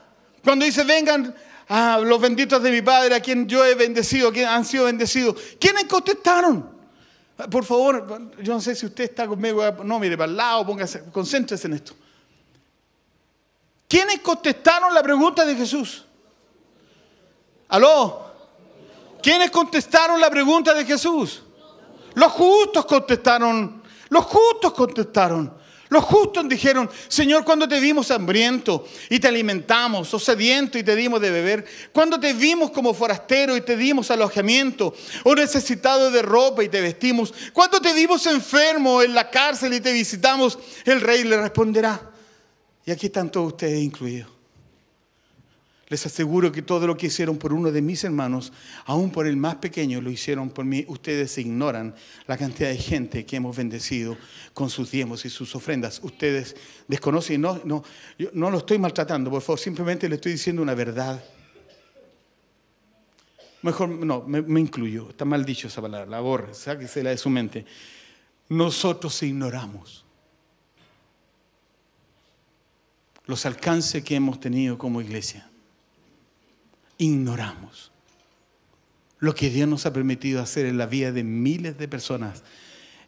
Cuando dice, vengan a ah, los benditos de mi Padre, a quien yo he bendecido, a quien han sido bendecidos. ¿Quiénes contestaron? Por favor, yo no sé si usted está conmigo. Ah, no, mire, para el lado, póngase, concéntrese en esto. ¿Quiénes contestaron la pregunta de Jesús? ¿Aló? ¿Quiénes contestaron la pregunta de Jesús? Los justos contestaron. Los justos contestaron. Los justos dijeron, Señor, cuando te vimos hambriento y te alimentamos, o sediento y te dimos de beber, cuando te vimos como forastero y te dimos alojamiento, o necesitado de ropa y te vestimos, cuando te vimos enfermo en la cárcel y te visitamos, el rey le responderá, y aquí están todos ustedes incluidos. Les aseguro que todo lo que hicieron por uno de mis hermanos, aún por el más pequeño, lo hicieron por mí. Ustedes ignoran la cantidad de gente que hemos bendecido con sus diezmos y sus ofrendas. Ustedes desconocen, no, no, no lo estoy maltratando, por favor, simplemente le estoy diciendo una verdad. Mejor, no, me, incluyo, está mal dicho esa palabra, la borre, la de su mente. Nosotros ignoramos los alcances que hemos tenido como iglesia ignoramos lo que Dios nos ha permitido hacer en la vida de miles de personas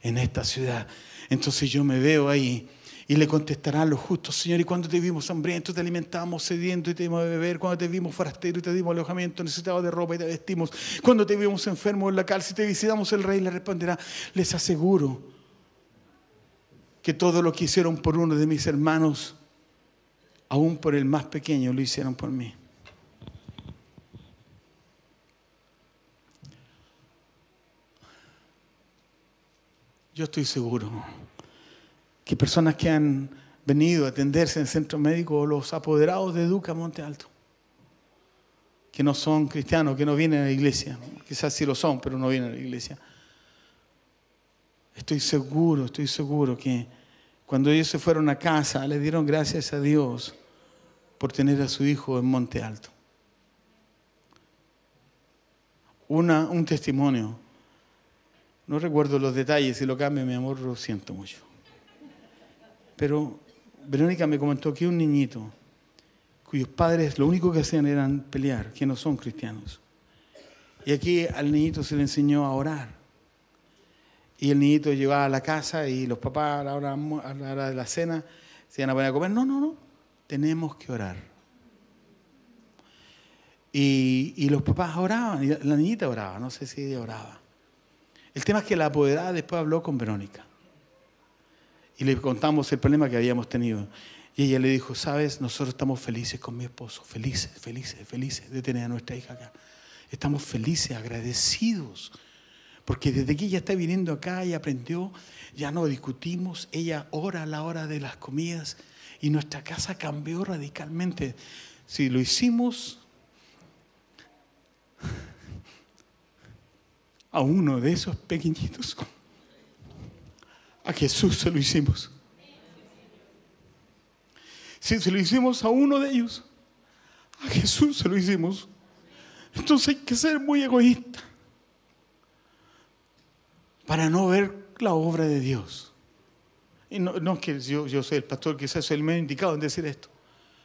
en esta ciudad. Entonces yo me veo ahí y le contestará a los justos, Señor, y cuando te vimos hambriento, te alimentamos, sediento y te dimos de beber, cuando te vimos forastero y te dimos alojamiento, necesitaba de ropa y te vestimos, cuando te vimos enfermo en la cárcel y te visitamos, el rey le responderá, les aseguro que todo lo que hicieron por uno de mis hermanos, aún por el más pequeño, lo hicieron por mí. Yo estoy seguro que personas que han venido a atenderse en el centro médico o los apoderados de Educa Monte Alto, que no son cristianos, que no vienen a la iglesia, quizás sí lo son, pero no vienen a la iglesia. Estoy seguro, estoy seguro que cuando ellos se fueron a casa, le dieron gracias a Dios por tener a su hijo en Monte Alto. Una, un testimonio no recuerdo los detalles, si lo cambio, mi amor, lo siento mucho. Pero Verónica me comentó que un niñito cuyos padres lo único que hacían eran pelear, que no son cristianos. Y aquí al niñito se le enseñó a orar. Y el niñito llevaba a la casa y los papás a la hora, de la cena se iban a poner a comer. No, no, no, tenemos que orar. Y, los papás oraban, y la niñita oraba, no sé si oraba. El tema es que la apoderada después habló con Verónica y le contamos el problema que habíamos tenido. Y ella le dijo, sabes, nosotros estamos felices con mi esposo, felices, felices, felices de tener a nuestra hija acá. Estamos felices, agradecidos, porque desde que ella está viniendo acá y aprendió, ya no discutimos, ella ora a la hora de las comidas y nuestra casa cambió radicalmente. Si lo hicimos a uno de esos pequeñitos. A Jesús se lo hicimos. Si se lo hicimos a uno de ellos, a Jesús se lo hicimos. Entonces hay que ser muy egoísta para no ver la obra de Dios. Y no, no es que yo, yo soy el pastor, quizás soy el menos indicado en decir esto.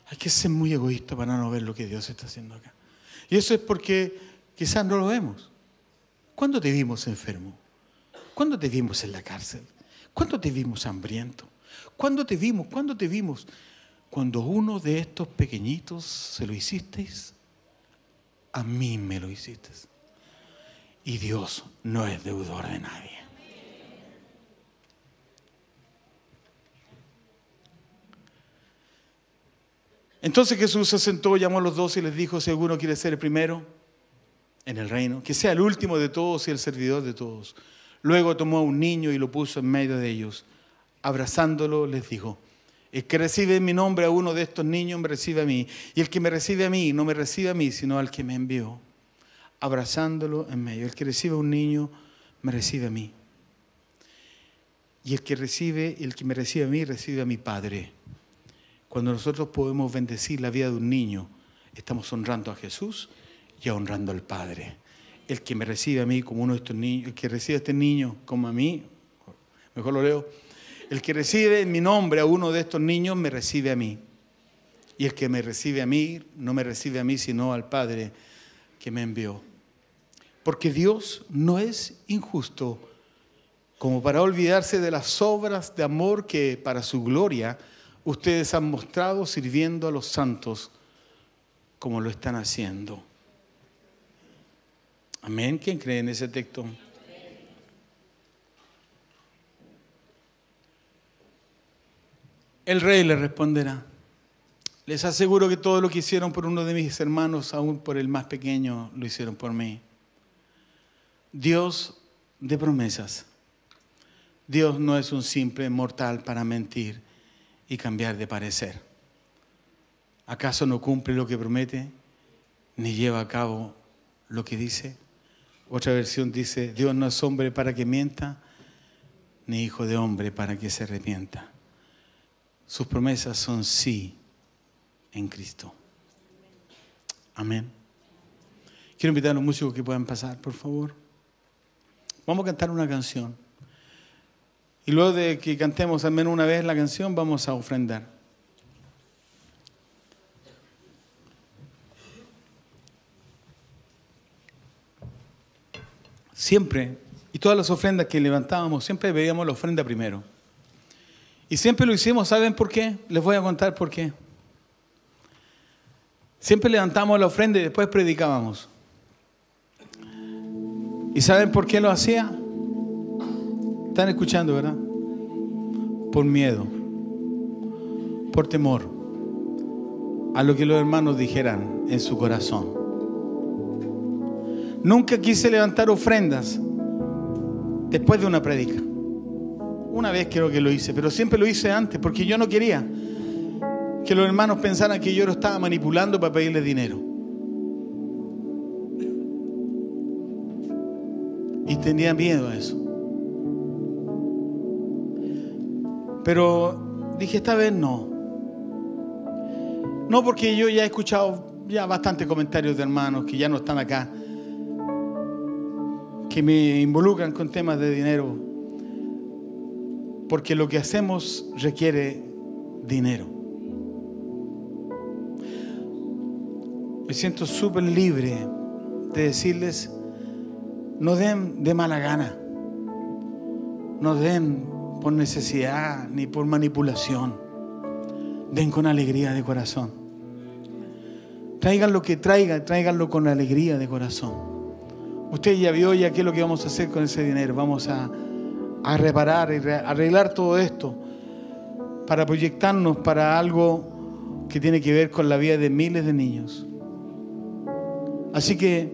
Hay que ser muy egoísta para no ver lo que Dios está haciendo acá. Y eso es porque quizás no lo vemos. ¿Cuándo te vimos enfermo? ¿Cuándo te vimos en la cárcel? ¿Cuándo te vimos hambriento? ¿Cuándo te vimos? ¿Cuándo te vimos? Cuando uno de estos pequeñitos se lo hicisteis, a mí me lo hicisteis. Y Dios no es deudor de nadie. Entonces Jesús se sentó, llamó a los dos y les dijo, si alguno quiere ser el primero, en el reino, que sea el último de todos y el servidor de todos. Luego tomó a un niño y lo puso en medio de ellos. Abrazándolo les dijo, el que recibe en mi nombre a uno de estos niños me recibe a mí, y el que me recibe a mí no me recibe a mí, sino al que me envió. Abrazándolo en medio, el que recibe a un niño me recibe a mí. Y el que recibe, el que me recibe a mí, recibe a mi Padre. Cuando nosotros podemos bendecir la vida de un niño, estamos honrando a Jesús y honrando al Padre. El que me recibe a mí como uno de estos niños, el que recibe a este niño como a mí, mejor lo leo, el que recibe en mi nombre a uno de estos niños me recibe a mí. Y el que me recibe a mí, no me recibe a mí, sino al Padre que me envió. Porque Dios no es injusto como para olvidarse de las obras de amor que para su gloria ustedes han mostrado sirviendo a los santos como lo están haciendo. Amén. ¿Quién cree en ese texto? El rey le responderá, les aseguro que todo lo que hicieron por uno de mis hermanos, aún por el más pequeño, lo hicieron por mí. Dios de promesas. Dios no es un simple mortal para mentir y cambiar de parecer. ¿Acaso no cumple lo que promete ni lleva a cabo lo que dice? Otra versión dice, Dios no es hombre para que mienta, ni hijo de hombre para que se arrepienta. Sus promesas son sí en Cristo. Amén. Quiero invitar a los músicos que puedan pasar, por favor. Vamos a cantar una canción. Y luego de que cantemos al menos una vez la canción, vamos a ofrendar. siempre, y todas las ofrendas que levantábamos, siempre veíamos la ofrenda primero. Y siempre lo hicimos, ¿saben por qué? Les voy a contar por qué. Siempre levantábamos la ofrenda y después predicábamos. ¿Y saben por qué lo hacía? Están escuchando, ¿verdad? Por miedo, por temor a lo que los hermanos dijeran en su corazón. Nunca quise levantar ofrendas después de una predica. Una vez creo que lo hice, pero siempre lo hice antes porque yo no quería que los hermanos pensaran que yo lo estaba manipulando para pedirles dinero. Y tenía miedo a eso. Pero dije, esta vez no. No porque yo ya he escuchado ya bastantes comentarios de hermanos que ya no están acá que me involucran con temas de dinero, porque lo que hacemos requiere dinero. Me siento súper libre de decirles, no den de mala gana, no den por necesidad ni por manipulación, den con alegría de corazón. Traigan lo que traigan, tráiganlo con alegría de corazón. Usted ya vio ya qué es lo que vamos a hacer con ese dinero. Vamos a, reparar y arreglar todo esto para proyectarnos para algo que tiene que ver con la vida de miles de niños. Así que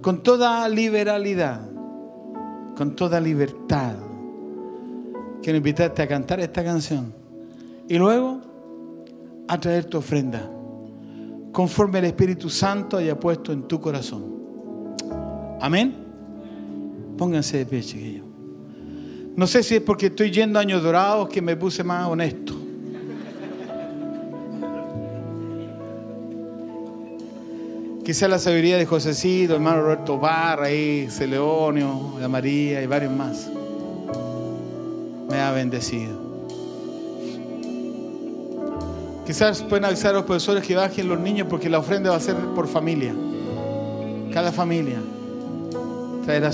con toda liberalidad, con toda libertad, quiero invitarte a cantar esta canción y luego a traer tu ofrenda conforme el Espíritu Santo haya puesto en tu corazón. Amén. Pónganse de pie, chiquillos. No sé si es porque estoy yendo años dorados que me puse más honesto. Quizá la sabiduría de José Josecito, hermano Roberto Barra, y Celeonio, la María y varios más. Me ha bendecido. Quizás pueden avisar a los profesores que bajen los niños porque la ofrenda va a ser por familia. Cada familia traerá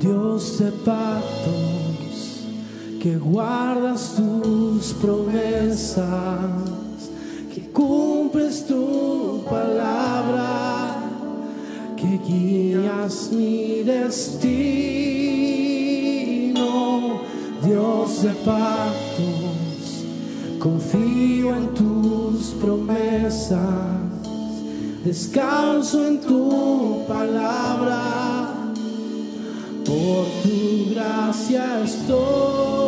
Dios de pactos, que guardas tus promesas, que cumples tu palabra, que guías mi destino. Dios de pactos, confío en tus promesas descanso en tu palabra, por tu gracia estoy.